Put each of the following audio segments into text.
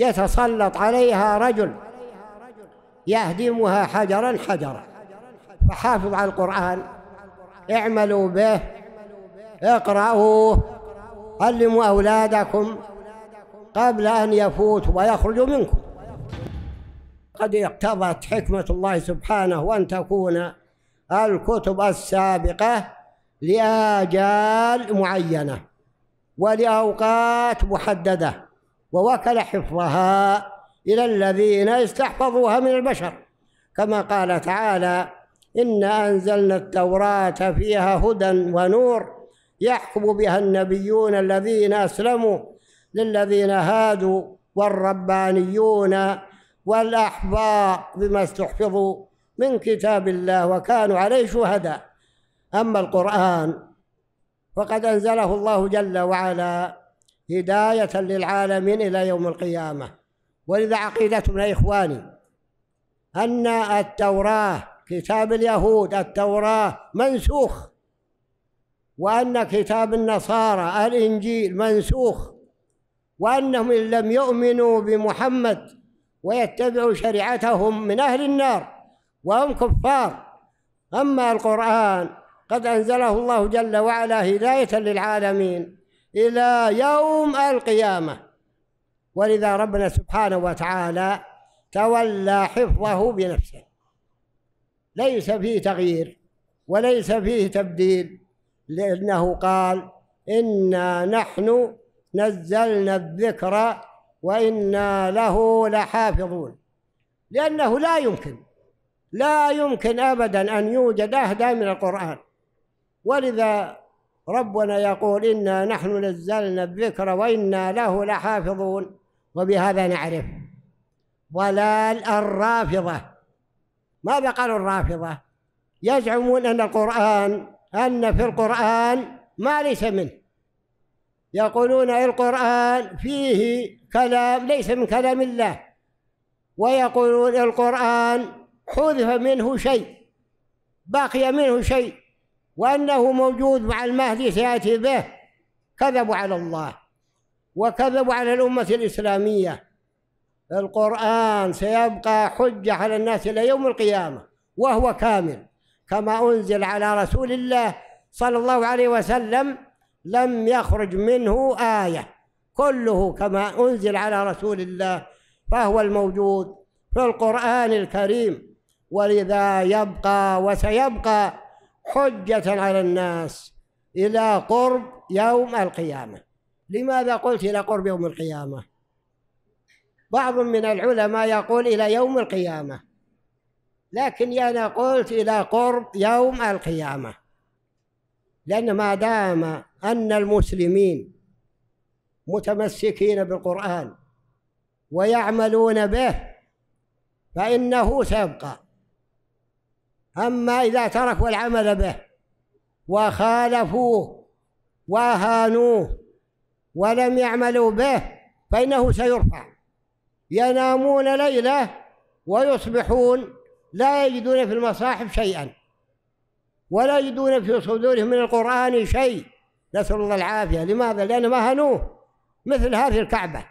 يتسلط عليها رجل يهدمها حجرا حجرا فحافظ على القرآن اعملوا به اقرأوه علموا أولادكم قبل أن يفوت ويخرجوا منكم قد اقتضت حكمة الله سبحانه أن تكون الكتب السابقة لآجال معينة ولأوقات محددة ووكل حفظها إلى الذين استحفظوها من البشر كما قال تعالى إنا أنزلنا التوراة فيها هدى ونور يحكم بها النبيون الذين أسلموا للذين هادوا والربانيون والأحبار بما استحفظوا من كتاب الله وكانوا عليه شهداء أما القرآن فقد أنزله الله جل وعلا هداية للعالمين إلى يوم القيامة ولذا عقيدتنا إخواني أن التوراة كتاب اليهود التوراة منسوخ وأن كتاب النصارى الإنجيل منسوخ وأنهم إن لم يؤمنوا بمحمد ويتبعوا شريعتهم من أهل النار وهم كفار أما القرآن قد أنزله الله جل وعلا هداية للعالمين إلى يوم القيامة ولذا ربنا سبحانه وتعالى تولى حفظه بنفسه ليس فيه تغيير وليس فيه تبديل لأنه قال إنا نحن نزلنا الذكر وإنا له لحافظون لأنه لا يمكن لا يمكن أبدا أن يوجد أهدى من القرآن ولذا ربنا يقول إنا نحن نزلنا الذكر وإنا له لحافظون وبهذا نعرف ضلال الرافضة ماذا قالوا الرافضة يزعمون أن القرآن أن في القرآن ما ليس منه يقولون القرآن فيه كلام ليس من كلام الله ويقولون القرآن حذف منه شيء بقي منه شيء وأنه موجود مع المهدي سيأتي به كذبوا على الله وكذبوا على الأمة الإسلامية القرآن سيبقى حجة على الناس إلى يوم القيامة وهو كامل كما أنزل على رسول الله صلى الله عليه وسلم لم يخرج منه آية كله كما أنزل على رسول الله فهو الموجود في القرآن الكريم ولذا يبقى وسيبقى حجة على الناس إلى قرب يوم القيامة لماذا قلت إلى قرب يوم القيامة بعض من العلماء يقول إلى يوم القيامة لكن أنا قلت إلى قرب يوم القيامة لأن ما دام أن المسلمين متمسكين بالقرآن ويعملون به فإنه سيبقى أما إذا تركوا العمل به وخالفوه واهانوه ولم يعملوا به فإنه سيرفع ينامون ليلة ويصبحون لا يجدون في المصاحف شيئا ولا يجدون في صدورهم من القرآن شيء نسأل الله العافية لماذا؟ لأن ما هنوه مثل هذه الكعبة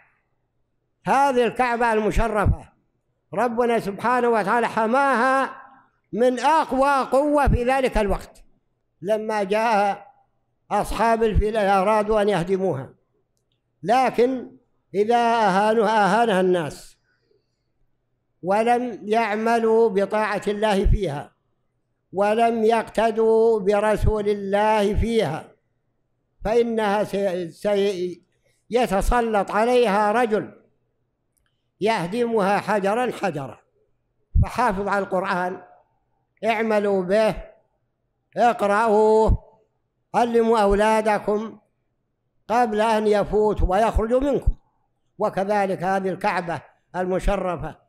هذه الكعبة المشرفة ربنا سبحانه وتعالى حماها من أقوى قوة في ذلك الوقت لما جاء أصحاب الفيلة أرادوا أن يهدموها لكن إذا أهانها أهانها الناس ولم يعملوا بطاعة الله فيها ولم يقتدوا برسول الله فيها فإنها سيتسلط عليها رجل يهدمها حجرا حجرا فحافظ على القرآن اعملوا به اقرأوه علموا أولادكم قبل أن يفوتوا ويخرجوا منكم وكذلك هذه الكعبة المشرفة